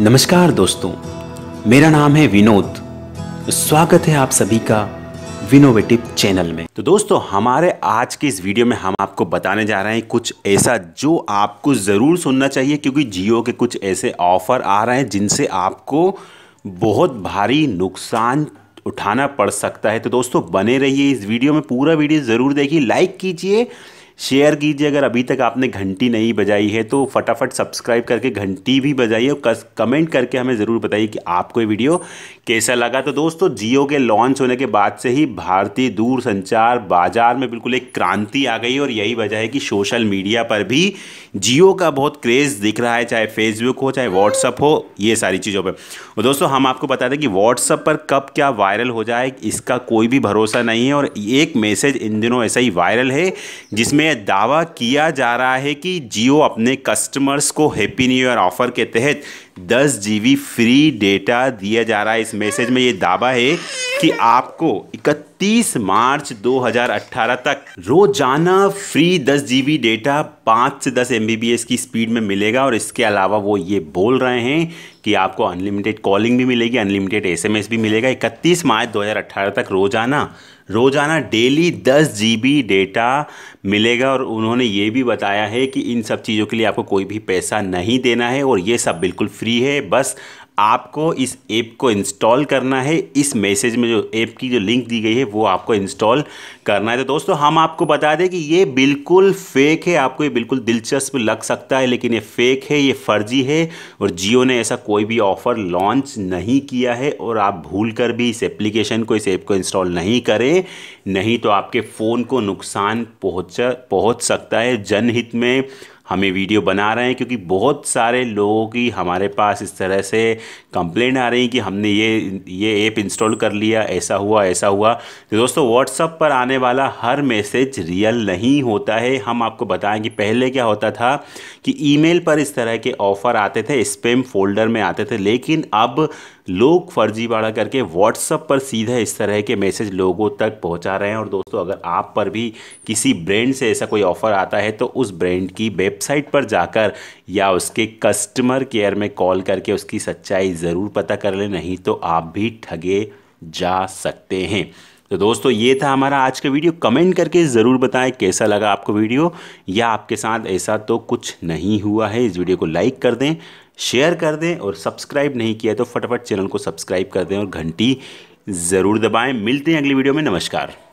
नमस्कार दोस्तों मेरा नाम है विनोद स्वागत है आप सभी का विनोवेटिव चैनल में तो दोस्तों हमारे आज के इस वीडियो में हम आपको बताने जा रहे हैं कुछ ऐसा जो आपको ज़रूर सुनना चाहिए क्योंकि जियो के कुछ ऐसे ऑफ़र आ रहे हैं जिनसे आपको बहुत भारी नुकसान उठाना पड़ सकता है तो दोस्तों बने रहिए इस वीडियो में पूरा वीडियो ज़रूर देखिए लाइक कीजिए शेयर कीजिए अगर अभी तक आपने घंटी नहीं बजाई है तो फटाफट सब्सक्राइब करके घंटी भी बजाइए और कमेंट करके हमें ज़रूर बताइए कि आपको ये वीडियो कैसा लगा तो दोस्तों जियो के लॉन्च होने के बाद से ही भारतीय दूरसंचार बाजार में बिल्कुल एक क्रांति आ गई और यही वजह है कि सोशल मीडिया पर भी जियो का बहुत क्रेज़ दिख रहा है चाहे फेसबुक हो चाहे व्हाट्सअप हो ये सारी चीज़ों पर और दोस्तों हम आपको बता दें कि व्हाट्सअप पर कब क्या वायरल हो जाए इसका कोई भी भरोसा नहीं है और एक मैसेज इन दिनों ऐसा ही वायरल है जिसमें में दावा किया जा रहा है कि जियो अपने कस्टमर्स को हैप्पी न्यू ईयर ऑफर के तहत दस जी फ्री डेटा दिया जा रहा है इस मैसेज में ये दावा है कि आपको 31 मार्च 2018 तक रोजाना फ्री दस जी डेटा 5 से 10 एम की स्पीड में मिलेगा और इसके अलावा वो ये बोल रहे हैं कि आपको अनलिमिटेड कॉलिंग भी मिलेगी अनलिमिटेड एसएमएस भी मिलेगा 31 मार्च 2018 तक रोजाना रोज़ाना डेली दस जी डेटा मिलेगा और उन्होंने ये भी बताया है कि इन सब चीज़ों के लिए आपको कोई भी पैसा नहीं देना है और ये सब बिल्कुल फ्री फ्री है बस आपको इस ऐप को इंस्टॉल करना है इस मैसेज में जो ऐप की जो लिंक दी गई है वो आपको इंस्टॉल करना है तो दोस्तों हम आपको बता दें कि ये बिल्कुल फेक है आपको ये बिल्कुल दिलचस्प लग सकता है लेकिन ये फेक है ये फर्जी है और जियो ने ऐसा कोई भी ऑफ़र लॉन्च नहीं किया है और आप भूल कर भी इस एप्लीकेशन को इस ऐप को इंस्टॉल नहीं करें नहीं तो आपके फ़ोन को नुकसान पहुँच पहुँच सकता है जनहित में हमें वीडियो बना रहे हैं क्योंकि बहुत सारे लोगों की हमारे पास इस तरह से कंप्लेंट आ रही है कि हमने ये ये ऐप इंस्टॉल कर लिया ऐसा हुआ ऐसा हुआ तो दोस्तों व्हाट्सअप पर आने वाला हर मैसेज रियल नहीं होता है हम आपको बताएं कि पहले क्या होता था कि ईमेल पर इस तरह के ऑफ़र आते थे स्पेम फोल्डर में आते थे लेकिन अब लोग फर्जीवाड़ा करके व्हाट्सअप पर सीधा इस तरह के मैसेज लोगों तक पहुंचा रहे हैं और दोस्तों अगर आप पर भी किसी ब्रांड से ऐसा कोई ऑफ़र आता है तो उस ब्रांड की वेब वेबसाइट पर जाकर या उसके कस्टमर केयर में कॉल करके उसकी सच्चाई ज़रूर पता कर ले नहीं तो आप भी ठगे जा सकते हैं तो दोस्तों ये था हमारा आज का वीडियो कमेंट करके ज़रूर बताएं कैसा लगा आपको वीडियो या आपके साथ ऐसा तो कुछ नहीं हुआ है इस वीडियो को लाइक कर दें शेयर कर दें और सब्सक्राइब नहीं किया तो फटाफट चैनल को सब्सक्राइब कर दें और घंटी ज़रूर दबाएं मिलते हैं अगली वीडियो में नमस्कार